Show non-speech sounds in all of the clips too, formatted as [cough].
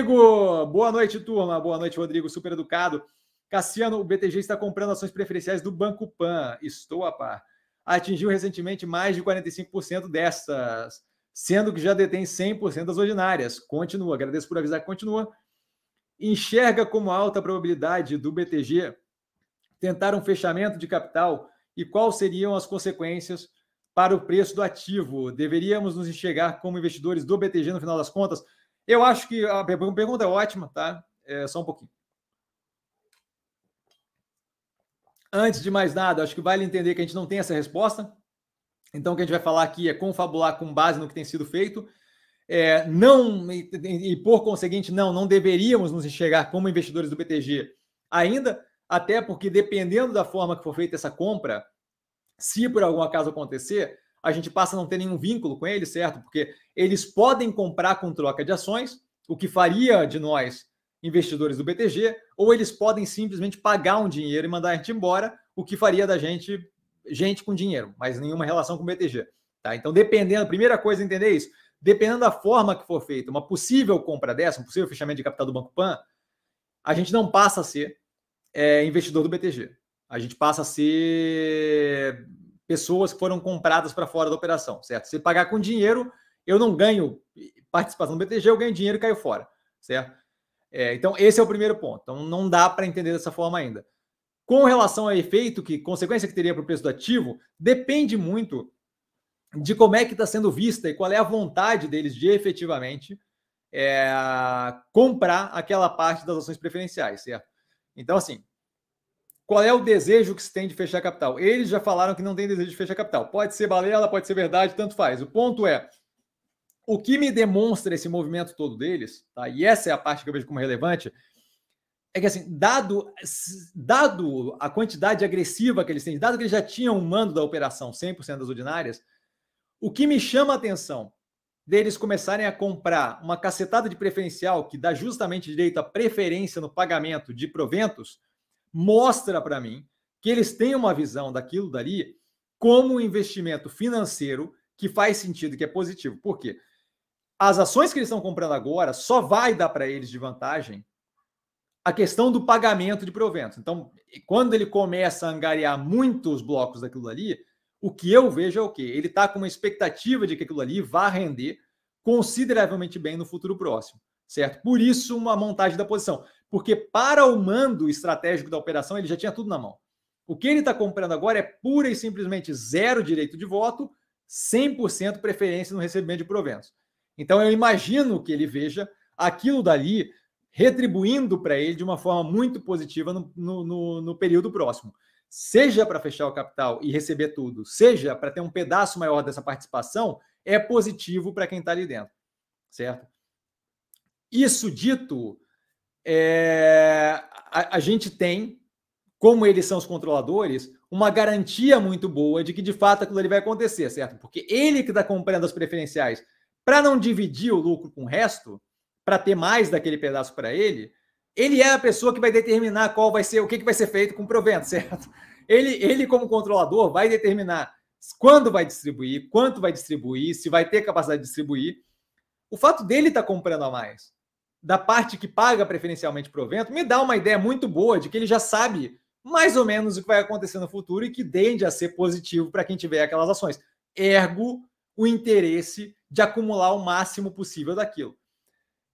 Rodrigo, Boa noite, turma. Boa noite, Rodrigo, super educado. Cassiano, o BTG está comprando ações preferenciais do Banco Pan. Estou a par. Atingiu recentemente mais de 45% dessas, sendo que já detém 100% das ordinárias. Continua. Agradeço por avisar que continua. Enxerga como alta a probabilidade do BTG tentar um fechamento de capital e quais seriam as consequências para o preço do ativo? Deveríamos nos enxergar como investidores do BTG no final das contas? Eu acho que a pergunta é ótima, tá? É, só um pouquinho. Antes de mais nada, acho que vale entender que a gente não tem essa resposta. Então, o que a gente vai falar aqui é confabular com base no que tem sido feito. É, não, e, e por conseguinte, não, não deveríamos nos enxergar como investidores do BTG ainda, até porque dependendo da forma que for feita essa compra, se por algum acaso acontecer, a gente passa a não ter nenhum vínculo com eles, certo? Porque eles podem comprar com troca de ações, o que faria de nós investidores do BTG, ou eles podem simplesmente pagar um dinheiro e mandar a gente embora, o que faria da gente gente com dinheiro, mas nenhuma relação com o BTG. Tá? Então, dependendo, primeira coisa entender é isso, dependendo da forma que for feita, uma possível compra dessa, um possível fechamento de capital do Banco Pan, a gente não passa a ser é, investidor do BTG. A gente passa a ser pessoas que foram compradas para fora da operação, certo? Se pagar com dinheiro, eu não ganho participação do BTG, eu ganho dinheiro e caio fora, certo? É, então, esse é o primeiro ponto. Então, não dá para entender dessa forma ainda. Com relação ao efeito, que consequência que teria para o preço do ativo, depende muito de como é que está sendo vista e qual é a vontade deles de efetivamente é, comprar aquela parte das ações preferenciais, certo? Então, assim, qual é o desejo que se tem de fechar capital? Eles já falaram que não tem desejo de fechar capital. Pode ser balela, pode ser verdade, tanto faz. O ponto é, o que me demonstra esse movimento todo deles, tá? e essa é a parte que eu vejo como relevante, é que assim, dado, dado a quantidade agressiva que eles têm, dado que eles já tinham um mando da operação 100% das ordinárias, o que me chama a atenção deles começarem a comprar uma cacetada de preferencial que dá justamente direito à preferência no pagamento de proventos, mostra para mim que eles têm uma visão daquilo dali como um investimento financeiro que faz sentido, que é positivo. Por quê? As ações que eles estão comprando agora só vai dar para eles de vantagem a questão do pagamento de proventos. Então, quando ele começa a angariar muitos blocos daquilo ali, o que eu vejo é o quê? Ele está com uma expectativa de que aquilo ali vá render consideravelmente bem no futuro próximo, certo? Por isso, uma montagem da posição porque para o mando estratégico da operação ele já tinha tudo na mão. O que ele está comprando agora é pura e simplesmente zero direito de voto, 100% preferência no recebimento de proventos. Então eu imagino que ele veja aquilo dali retribuindo para ele de uma forma muito positiva no, no, no, no período próximo. Seja para fechar o capital e receber tudo, seja para ter um pedaço maior dessa participação, é positivo para quem está ali dentro, certo? Isso dito, é, a, a gente tem, como eles são os controladores, uma garantia muito boa de que de fato aquilo ali vai acontecer, certo? Porque ele que está comprando as preferenciais para não dividir o lucro com o resto, para ter mais daquele pedaço para ele, ele é a pessoa que vai determinar qual vai ser, o que, que vai ser feito com o provento, [laughs] certo? Ele, ele, como controlador, vai determinar quando vai distribuir, quanto vai distribuir, se vai ter capacidade de distribuir. O fato dele estar tá comprando a mais da parte que paga preferencialmente provento, me dá uma ideia muito boa de que ele já sabe mais ou menos o que vai acontecer no futuro e que tende a ser positivo para quem tiver aquelas ações. Ergo, o interesse de acumular o máximo possível daquilo.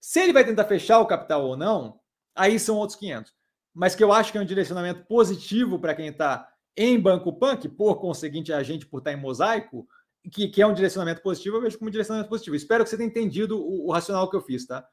Se ele vai tentar fechar o capital ou não, aí são outros 500. Mas que eu acho que é um direcionamento positivo para quem está em banco punk, por conseguinte, a gente por estar tá em mosaico, que, que é um direcionamento positivo, eu vejo como um direcionamento positivo. Espero que você tenha entendido o, o racional que eu fiz, tá?